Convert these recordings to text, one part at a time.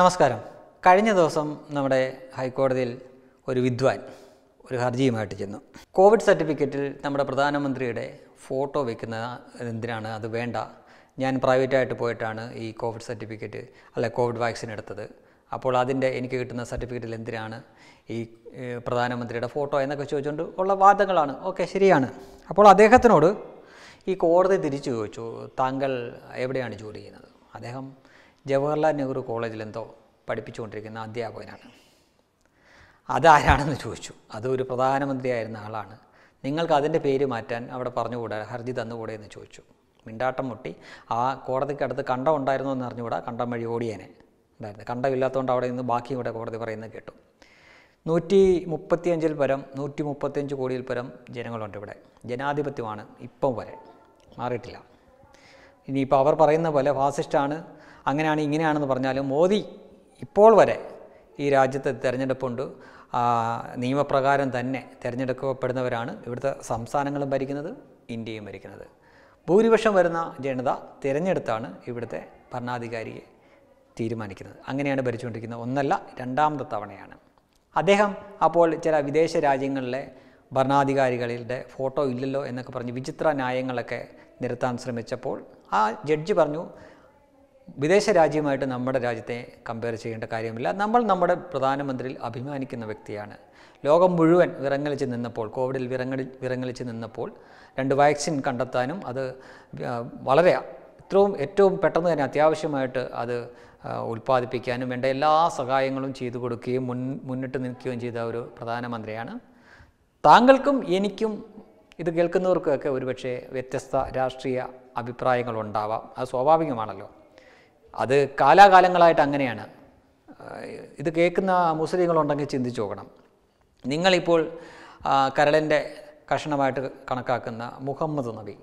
നമസ്കാരം കഴിഞ്ഞ ദിവസം നമ്മുടെ ഹൈക്കോടതിയിൽ ഒരു വിദ്വാൻ ഒരു ഹർജിയുമായിട്ട് ചെന്നു കോവിഡ് സർട്ടിഫിക്കറ്റിൽ നമ്മുടെ പ്രധാനമന്ത്രിയുടെ ഫോട്ടോ വെക്കുന്ന എന്തിനാണ് അത് വേണ്ട ഞാൻ പ്രൈവറ്റായിട്ട് പോയിട്ടാണ് ഈ കോവിഡ് സർട്ടിഫിക്കറ്റ് അല്ലെ കോവിഡ് വാക്സിൻ എടുത്തത് അപ്പോൾ അതിൻ്റെ എനിക്ക് കിട്ടുന്ന സർട്ടിഫിക്കറ്റിൽ എന്തിനാണ് ഈ പ്രധാനമന്ത്രിയുടെ ഫോട്ടോ എന്നൊക്കെ ചോദിച്ചുകൊണ്ട് ഉള്ള വാദങ്ങളാണ് ഓക്കെ ശരിയാണ് അപ്പോൾ അദ്ദേഹത്തിനോട് ഈ കോടതി തിരിച്ചു ചോദിച്ചു താങ്കൾ എവിടെയാണ് ജോലി ചെയ്യുന്നത് അദ്ദേഹം ജവഹർലാൽ നെഹ്റു കോളേജിലെന്തോ പഠിപ്പിച്ചുകൊണ്ടിരിക്കുന്ന അധ്യാപകനാണ് അതാരാണെന്ന് ചോദിച്ചു അതൊരു പ്രധാനമന്ത്രിയായിരുന്ന ആളാണ് നിങ്ങൾക്ക് അതിൻ്റെ പേര് മാറ്റാൻ അവിടെ പറഞ്ഞുകൂടെ ഹർജി തന്നുകൂടെ എന്ന് ചോദിച്ചു മിണ്ടാട്ടം മുട്ടി ആ കോടതിക്കടുത്ത് കണ്ടം ഉണ്ടായിരുന്നു എന്ന് അറിഞ്ഞുകൂടാ കണ്ടം വഴി ഓടിയേനെ ഉണ്ടായിരുന്നു കണ്ടമില്ലാത്തതുകൊണ്ട് അവിടെ നിന്ന് ബാക്കിയും കൂടെ കോടതി പറയുന്നത് കേട്ടു നൂറ്റി മുപ്പത്തിയഞ്ചിൽ പരം നൂറ്റി മുപ്പത്തിയഞ്ച് കോടിയിൽ പരം ജനങ്ങളുണ്ട് ഇവിടെ ജനാധിപത്യമാണ് ഇപ്പം വരെ മാറിയിട്ടില്ല ഇനിയിപ്പോൾ അവർ പറയുന്ന പോലെ ഫാസിസ്റ്റാണ് അങ്ങനെയാണ് ഇങ്ങനെയാണെന്ന് പറഞ്ഞാലും മോദി ഇപ്പോൾ വരെ ഈ രാജ്യത്തെ തിരഞ്ഞെടുപ്പുണ്ട് നിയമപ്രകാരം തന്നെ തിരഞ്ഞെടുക്കപ്പെടുന്നവരാണ് ഇവിടുത്തെ സംസ്ഥാനങ്ങളും ഭരിക്കുന്നത് ഇന്ത്യയും ഭരിക്കുന്നത് ഭൂരിപക്ഷം വരുന്ന ജനത തിരഞ്ഞെടുത്താണ് ഇവിടുത്തെ ഭരണാധികാരിയെ തീരുമാനിക്കുന്നത് അങ്ങനെയാണ് ഭരിച്ചുകൊണ്ടിരിക്കുന്നത് ഒന്നല്ല രണ്ടാമത്തെ തവണയാണ് അദ്ദേഹം അപ്പോൾ ചില വിദേശ രാജ്യങ്ങളിലെ ഭരണാധികാരികളുടെ ഫോട്ടോ ഇല്ലല്ലോ എന്നൊക്കെ പറഞ്ഞ് വിചിത്ര ന്യായങ്ങളൊക്കെ നിരത്താൻ ശ്രമിച്ചപ്പോൾ ആ ജഡ്ജി പറഞ്ഞു വിദേശ രാജ്യമായിട്ട് നമ്മുടെ രാജ്യത്തെ കമ്പയർ ചെയ്യേണ്ട കാര്യമില്ല നമ്മൾ നമ്മുടെ പ്രധാനമന്ത്രിയിൽ അഭിമാനിക്കുന്ന വ്യക്തിയാണ് ലോകം മുഴുവൻ വിറങ്ങളിച്ച് നിന്നപ്പോൾ കോവിഡിൽ വിറങ്ങളി വിറങ്ങളിച്ച് നിന്നപ്പോൾ രണ്ട് വാക്സിൻ കണ്ടെത്താനും അത് വളരെ ഇത്രയും ഏറ്റവും പെട്ടെന്ന് തന്നെ അത്യാവശ്യമായിട്ട് അത് ഉൽപ്പാദിപ്പിക്കാനും വേണ്ട എല്ലാ സഹായങ്ങളും ചെയ്തു കൊടുക്കുകയും മുൻ മുന്നിട്ട് നിൽക്കുകയും ചെയ്ത ഒരു പ്രധാനമന്ത്രിയാണ് താങ്കൾക്കും എനിക്കും ഇത് കേൾക്കുന്നവർക്കൊക്കെ ഒരുപക്ഷെ വ്യത്യസ്ത രാഷ്ട്രീയ അഭിപ്രായങ്ങളുണ്ടാവാം അത് സ്വാഭാവികമാണല്ലോ അത് കാലാകാലങ്ങളായിട്ട് അങ്ങനെയാണ് ഇത് കേൾക്കുന്ന മുസ്ലിങ്ങളുണ്ടെങ്കിൽ ചിന്തിച്ചു നോക്കണം നിങ്ങളിപ്പോൾ കരളൻ്റെ കഷണമായിട്ട് കണക്കാക്കുന്ന മുഹമ്മദ് നബി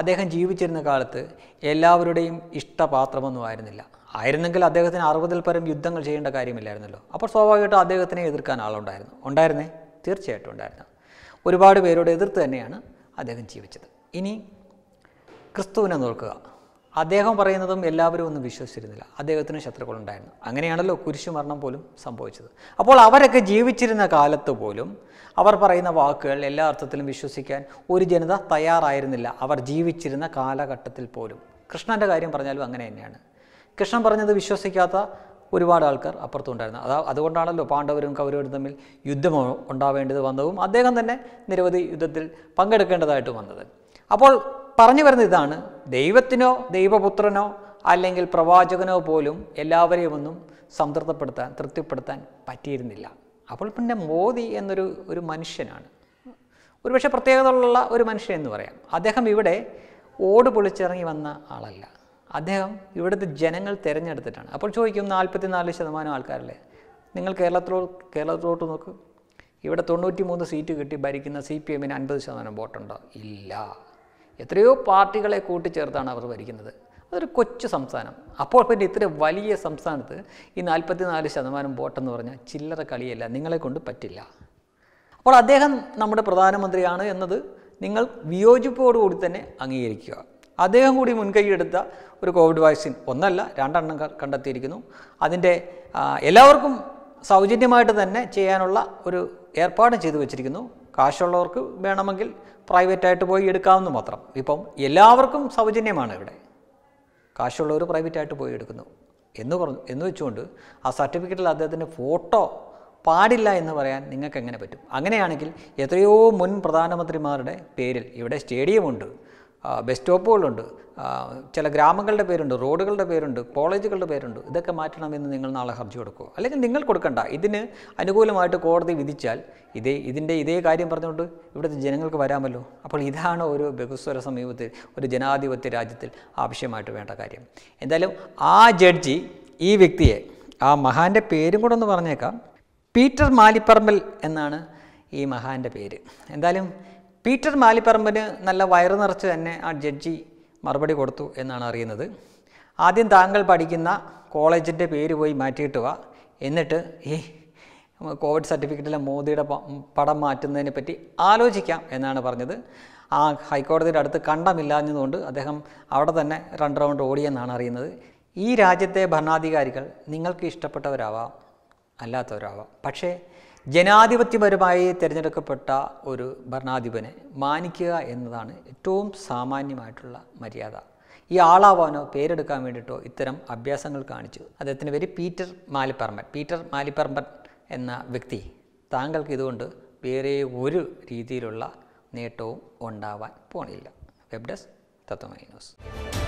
അദ്ദേഹം ജീവിച്ചിരുന്ന കാലത്ത് എല്ലാവരുടെയും ഇഷ്ടപാത്രമൊന്നും ആയിരുന്നില്ല ആയിരുന്നെങ്കിൽ അദ്ദേഹത്തിന് അറുപതിൽ പരം യുദ്ധങ്ങൾ ചെയ്യേണ്ട കാര്യമില്ലായിരുന്നല്ലോ അപ്പോൾ സ്വാഭാവികമായിട്ടും അദ്ദേഹത്തിനെ എതിർക്കാൻ ആളുണ്ടായിരുന്നു ഉണ്ടായിരുന്നേ തീർച്ചയായിട്ടും ഉണ്ടായിരുന്നു ഒരുപാട് പേരോട് എതിർത്ത് തന്നെയാണ് അദ്ദേഹം ജീവിച്ചത് ഇനി ക്രിസ്തുവിനെ നോക്കുക അദ്ദേഹം പറയുന്നതും എല്ലാവരും ഒന്നും വിശ്വസിച്ചിരുന്നില്ല അദ്ദേഹത്തിന് ശത്രുക്കളുണ്ടായിരുന്നു അങ്ങനെയാണല്ലോ കുരിശുമരണം പോലും സംഭവിച്ചത് അപ്പോൾ അവരൊക്കെ ജീവിച്ചിരുന്ന കാലത്ത് പോലും അവർ പറയുന്ന വാക്കുകൾ എല്ലാ അർത്ഥത്തിലും വിശ്വസിക്കാൻ ഒരു ജനത തയ്യാറായിരുന്നില്ല അവർ ജീവിച്ചിരുന്ന കാലഘട്ടത്തിൽ പോലും കൃഷ്ണൻ്റെ കാര്യം പറഞ്ഞാലും അങ്ങനെ തന്നെയാണ് കൃഷ്ണൻ പറഞ്ഞത് വിശ്വസിക്കാത്ത ഒരുപാട് ആൾക്കാർ അപ്പുറത്തുണ്ടായിരുന്നു അതാ അതുകൊണ്ടാണല്ലോ പാണ്ഡവരും കൗരവരും തമ്മിൽ യുദ്ധം ഉണ്ടാവേണ്ടത് വന്നതും അദ്ദേഹം തന്നെ നിരവധി യുദ്ധത്തിൽ പങ്കെടുക്കേണ്ടതായിട്ട് വന്നത് അപ്പോൾ പറഞ്ഞു വരുന്ന ഇതാണ് ദൈവത്തിനോ ദൈവപുത്രനോ അല്ലെങ്കിൽ പ്രവാചകനോ പോലും എല്ലാവരെയും ഒന്നും സംതൃപ്തപ്പെടുത്താൻ തൃപ്തിപ്പെടുത്താൻ പറ്റിയിരുന്നില്ല അപ്പോൾ പിന്നെ മോദി എന്നൊരു ഒരു മനുഷ്യനാണ് ഒരുപക്ഷെ പ്രത്യേകതയുള്ള ഒരു മനുഷ്യൻ എന്ന് പറയാം അദ്ദേഹം ഇവിടെ ഓട് പൊളിച്ചിറങ്ങി വന്ന ആളല്ല അദ്ദേഹം ഇവിടുത്തെ ജനങ്ങൾ തിരഞ്ഞെടുത്തിട്ടാണ് അപ്പോൾ ചോദിക്കും നാൽപ്പത്തിനാല് ശതമാനം ആൾക്കാരല്ലേ നിങ്ങൾ കേരളത്തിലോ കേരളത്തിലോട്ട് നോക്കൂ ഇവിടെ തൊണ്ണൂറ്റി മൂന്ന് സീറ്റ് കിട്ടി ഭരിക്കുന്ന സി പി എമ്മിന് അൻപത് ശതമാനം വോട്ടുണ്ടോ ഇല്ല എത്രയോ പാർട്ടികളെ കൂട്ടിച്ചേർത്താണ് അവർ ഭരിക്കുന്നത് അതൊരു കൊച്ചു സംസ്ഥാനം അപ്പോൾ പിന്നെ ഇത്ര വലിയ സംസ്ഥാനത്ത് ഈ നാൽപ്പത്തിനാല് ശതമാനം വോട്ടെന്ന് പറഞ്ഞാൽ ചില്ലറ കളിയല്ല നിങ്ങളെ കൊണ്ട് പറ്റില്ല അപ്പോൾ അദ്ദേഹം നമ്മുടെ പ്രധാനമന്ത്രിയാണ് എന്നത് നിങ്ങൾ വിയോജിപ്പോടുകൂടി തന്നെ അംഗീകരിക്കുക അദ്ദേഹം കൂടി മുൻകൈയ്യെടുത്ത ഒരു കോവിഡ് വാക്സിൻ ഒന്നല്ല രണ്ടെണ്ണം കണ്ടെത്തിയിരിക്കുന്നു അതിൻ്റെ എല്ലാവർക്കും സൗജന്യമായിട്ട് തന്നെ ചെയ്യാനുള്ള ഒരു ഏർപ്പാട് ചെയ്തു വച്ചിരിക്കുന്നു കാശുള്ളവർക്ക് വേണമെങ്കിൽ പ്രൈവറ്റായിട്ട് പോയി എടുക്കാമെന്ന് മാത്രം ഇപ്പം എല്ലാവർക്കും സൗജന്യമാണ് ഇവിടെ കാശുള്ളവർ പ്രൈവറ്റായിട്ട് പോയി എടുക്കുന്നു എന്ന് പറഞ്ഞു എന്ന് വെച്ചുകൊണ്ട് ആ സർട്ടിഫിക്കറ്റിൽ അദ്ദേഹത്തിൻ്റെ ഫോട്ടോ പാടില്ല എന്ന് പറയാൻ നിങ്ങൾക്ക് എങ്ങനെ പറ്റും അങ്ങനെയാണെങ്കിൽ എത്രയോ മുൻ പ്രധാനമന്ത്രിമാരുടെ പേരിൽ ഇവിടെ സ്റ്റേഡിയമുണ്ട് ബസ് സ്റ്റോപ്പുകളുണ്ട് ചില ഗ്രാമങ്ങളുടെ പേരുണ്ട് റോഡുകളുടെ പേരുണ്ട് കോളേജുകളുടെ പേരുണ്ട് ഇതൊക്കെ മാറ്റണമെന്ന് നിങ്ങൾ നാളെ ഹർജി കൊടുക്കുക അല്ലെങ്കിൽ നിങ്ങൾ കൊടുക്കണ്ട ഇതിന് അനുകൂലമായിട്ട് കോടതി വിധിച്ചാൽ ഇതേ ഇതിൻ്റെ ഇതേ കാര്യം പറഞ്ഞുകൊണ്ട് ഇവിടുത്തെ ജനങ്ങൾക്ക് വരാമല്ലോ അപ്പോൾ ഇതാണ് ഒരു ബഹുസ്വര സമീപത്തിൽ ഒരു ജനാധിപത്യ രാജ്യത്തിൽ ആവശ്യമായിട്ട് വേണ്ട കാര്യം എന്തായാലും ആ ജഡ്ജി ഈ വ്യക്തിയെ ആ മഹാൻ്റെ പേരും കൂടെ ഒന്ന് പറഞ്ഞേക്കാം പീറ്റർ മാലിപ്പറമ്പൽ എന്നാണ് ഈ മഹാൻ്റെ പേര് എന്തായാലും പീറ്റർ മാലിപ്പറമ്പിന് നല്ല വയറു നിറച്ച് തന്നെ ആ ജഡ്ജി മറുപടി കൊടുത്തു എന്നാണ് അറിയുന്നത് ആദ്യം താങ്കൾ പഠിക്കുന്ന കോളേജിൻ്റെ പേര് പോയി മാറ്റിയിട്ട് വാ എന്നിട്ട് ഈ കോവിഡ് സർട്ടിഫിക്കറ്റിലെ മോദിയുടെ പടം മാറ്റുന്നതിനെ പറ്റി ആലോചിക്കാം എന്നാണ് പറഞ്ഞത് ആ ഹൈക്കോടതിയുടെ അടുത്ത് കണ്ടമില്ലാഞ്ഞതുകൊണ്ട് അദ്ദേഹം അവിടെ തന്നെ രണ്ട് റൗണ്ട് ഓടിയെന്നാണ് അറിയുന്നത് ഈ രാജ്യത്തെ ഭരണാധികാരികൾ നിങ്ങൾക്ക് ഇഷ്ടപ്പെട്ടവരാവാം അല്ലാത്തവരാവാം പക്ഷേ ജനാധിപത്യപരമായി തിരഞ്ഞെടുക്കപ്പെട്ട ഒരു ഭരണാധിപനെ മാനിക്കുക എന്നതാണ് ഏറ്റവും സാമാന്യമായിട്ടുള്ള മര്യാദ ഈ ആളാവാനോ പേരെടുക്കാൻ വേണ്ടിയിട്ടോ ഇത്തരം അഭ്യാസങ്ങൾ കാണിച്ചു അദ്ദേഹത്തിൻ്റെ പേര് പീറ്റർ മാലിപ്പറമ്പൻ പീറ്റർ മാലിപ്പറമ്പൻ എന്ന വ്യക്തി താങ്കൾക്ക് ഇതുകൊണ്ട് വേറെ ഒരു രീതിയിലുള്ള നേട്ടവും ഉണ്ടാവാൻ പോണില്ല വെബ് ഡെസ്ക് തത്വമൈ ന്യൂസ്